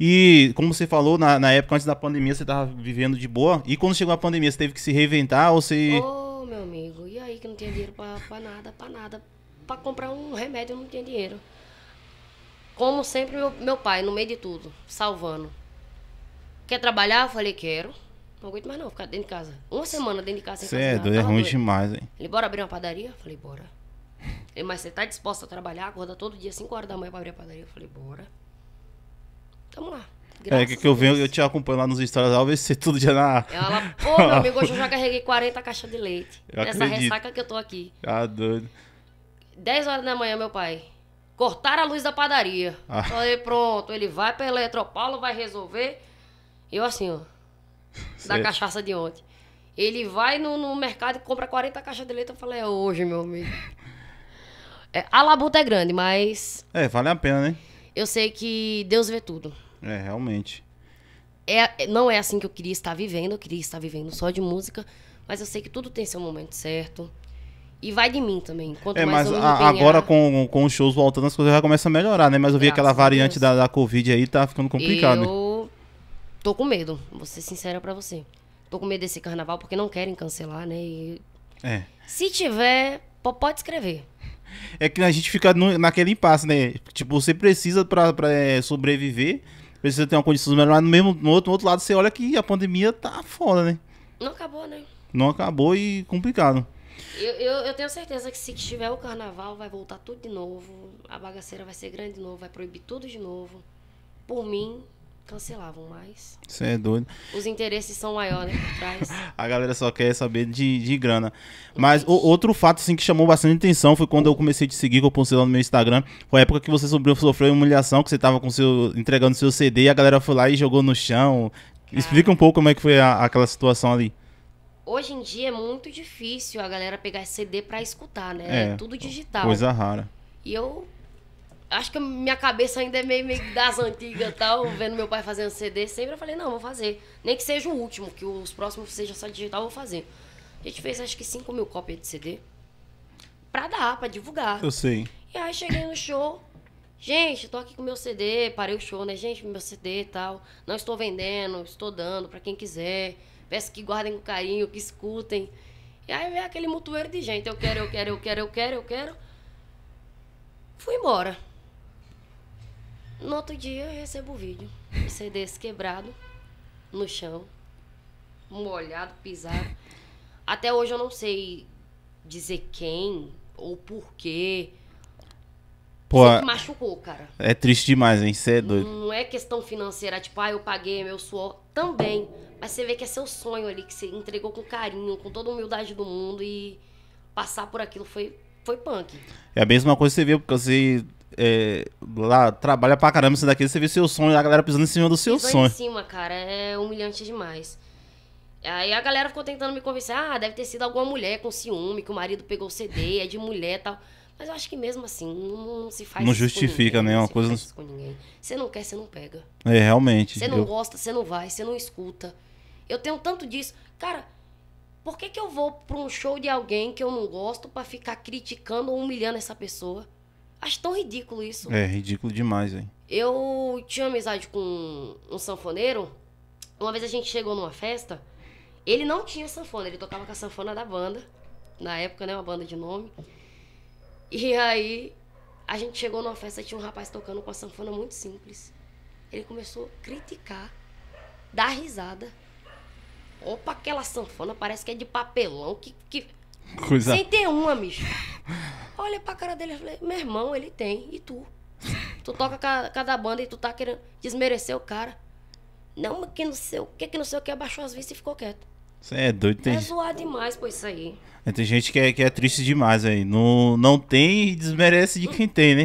E, como você falou, na, na época antes da pandemia você tava vivendo de boa. E quando chegou a pandemia, você teve que se reinventar ou você. Ô, oh, meu amigo, e aí que não tinha dinheiro pra, pra nada, pra nada. Pra comprar um remédio eu não tinha dinheiro. Como sempre, meu, meu pai, no meio de tudo, salvando. Quer trabalhar? Eu falei, quero. Não aguento mais não, ficar dentro de casa. Uma semana dentro de casa sem Cê é é ruim demais, hein? Ele, bora abrir uma padaria? Eu falei, bora. Ele, mas você tá disposta a trabalhar? Acorda todo dia, 5 horas da manhã pra abrir a padaria? Eu falei, bora. Tamo lá. Graças é, que, que eu venho, eu te acompanho lá nos stories, ao ver se é tudo já na. Ela, pô, meu amigo, hoje eu já carreguei 40 caixas de leite. Eu nessa acredito. ressaca que eu tô aqui. Ah, doido. 10 horas da manhã, meu pai. Cortaram a luz da padaria. Ah. Falei, pronto, ele vai pra Eletropaulo, vai resolver. Eu assim, ó. Certo. Da é cachaça de ontem. Ele vai no, no, mercado e compra 40 caixas de leite. Eu falei, é hoje, meu amigo. É, a labuta é grande, mas. É, vale a pena, né? Eu sei que Deus vê tudo. É, realmente. É, não é assim que eu queria estar vivendo, eu queria estar vivendo só de música, mas eu sei que tudo tem seu momento certo. E vai de mim também. Quanto é, mas a, agora com, com os shows voltando, as coisas já começam a melhorar, né? Mas eu vi aquela variante da, da Covid aí, tá ficando complicado. Eu tô com medo, vou ser sincera pra você. Tô com medo desse carnaval porque não querem cancelar, né? E... É. Se tiver, pode escrever. É que a gente fica no, naquele impasse, né? Tipo, você precisa pra, pra é, sobreviver precisa ter uma condição melhor, mas no, mesmo, no, outro, no outro lado você olha que a pandemia tá foda, né? Não acabou, né? Não acabou e complicado. Eu, eu, eu, tenho certeza que se tiver o carnaval, vai voltar tudo de novo. A bagaceira vai ser grande de novo, vai proibir tudo de novo. Por mim, cancelavam mais. Você é doido. Os interesses são maiores né, por trás. a galera só quer saber de, de grana. Mas o, outro fato assim, que chamou bastante atenção foi quando eu comecei a te seguir, que eu postei lá no meu Instagram. Foi a época que você sofreu, sofreu humilhação, que você tava com seu, entregando seu CD e a galera foi lá e jogou no chão. Cara. Explica um pouco como é que foi a, aquela situação ali. Hoje em dia é muito difícil a galera pegar CD para escutar, né? É, é tudo digital. Coisa rara. E eu acho que minha cabeça ainda é meio, meio das antigas tal, vendo meu pai fazendo CD sempre, eu falei, não, vou fazer. Nem que seja o último, que os próximos sejam só digital, vou fazer. A gente fez acho que 5 mil cópias de CD. Pra dar, pra divulgar. Eu sei. E aí cheguei no show. Gente, tô aqui com meu CD, parei o show, né? Gente, meu CD e tal. Não estou vendendo, estou dando pra quem quiser. Peço que guardem com carinho, que escutem. E aí vem aquele mutueiro de gente. Eu quero, eu quero, eu quero, eu quero, eu quero. Fui embora. No outro dia eu recebo o vídeo. O CD quebrado, no chão, molhado, pisado. Até hoje eu não sei dizer quem ou porquê. Pô, Sempre é machucou, cara. É triste demais, hein? Você é doido. Não é questão financeira, tipo, ah, eu paguei meu suor. Também. Mas você vê que é seu sonho ali, que você entregou com carinho, com toda a humildade do mundo e passar por aquilo foi, foi punk. É a mesma coisa que você vê, porque você é, lá trabalha pra caramba, isso daqui, você vê seu sonho, a galera pisando em cima do seu Pisou sonho. em cima, cara, é humilhante demais. Aí a galera ficou tentando me convencer, ah, deve ter sido alguma mulher com ciúme, que o marido pegou o CD, é de mulher e tal. Mas eu acho que mesmo assim, não, não se faz Não justifica ninguém, nenhuma né? coisa. Faz com ninguém. Você não quer, você não pega. É, realmente. Você não eu... gosta, você não vai, você não escuta. Eu tenho tanto disso. Cara, por que, que eu vou pra um show de alguém que eu não gosto para ficar criticando ou humilhando essa pessoa? Acho tão ridículo isso. É, ridículo demais, hein? Eu tinha amizade com um sanfoneiro. Uma vez a gente chegou numa festa. Ele não tinha sanfona, ele tocava com a sanfona da banda. Na época, né? Uma banda de nome. E aí, a gente chegou numa festa e tinha um rapaz tocando com a sanfona muito simples. Ele começou a criticar, dar risada. Opa, aquela sanfona parece que é de papelão. Que, que... Coisa... Sem ter uma, bicho olhei pra cara dele e falei, meu irmão, ele tem, e tu? Tu toca cada, cada banda e tu tá querendo desmerecer o cara. Não, que não sei o que, que não sei o que, abaixou as vistas e ficou quieto. Você é doido, tem... É zoar demais por isso aí. É, tem gente que é, que é triste demais aí. Não, não tem e desmerece de hum. quem tem, né?